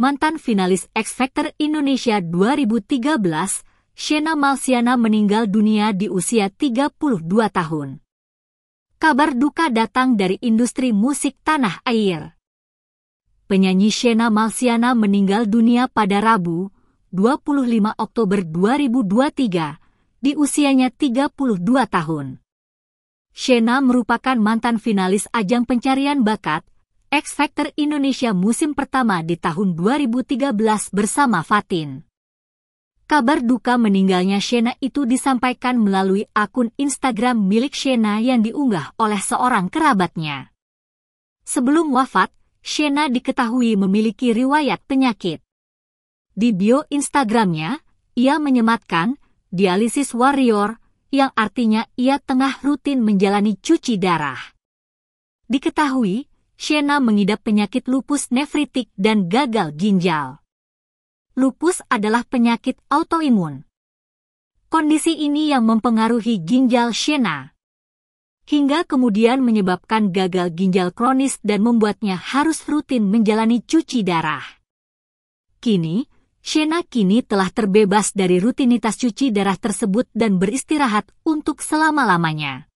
mantan finalis X Factor Indonesia 2013, Shena Malsiana meninggal dunia di usia 32 tahun. Kabar duka datang dari industri musik tanah air. Penyanyi Shena Malsiana meninggal dunia pada Rabu, 25 Oktober 2023, di usianya 32 tahun. Shena merupakan mantan finalis ajang pencarian bakat X Factor Indonesia musim pertama di tahun 2013 bersama Fatin. Kabar duka meninggalnya Shena itu disampaikan melalui akun Instagram milik Shena yang diunggah oleh seorang kerabatnya. Sebelum wafat, Shena diketahui memiliki riwayat penyakit. Di bio Instagramnya, ia menyematkan dialisis warrior, yang artinya ia tengah rutin menjalani cuci darah. Diketahui, Shena mengidap penyakit lupus nefritik dan gagal ginjal. Lupus adalah penyakit autoimun. Kondisi ini yang mempengaruhi ginjal Shena. Hingga kemudian menyebabkan gagal ginjal kronis dan membuatnya harus rutin menjalani cuci darah. Kini, Shena kini telah terbebas dari rutinitas cuci darah tersebut dan beristirahat untuk selama-lamanya.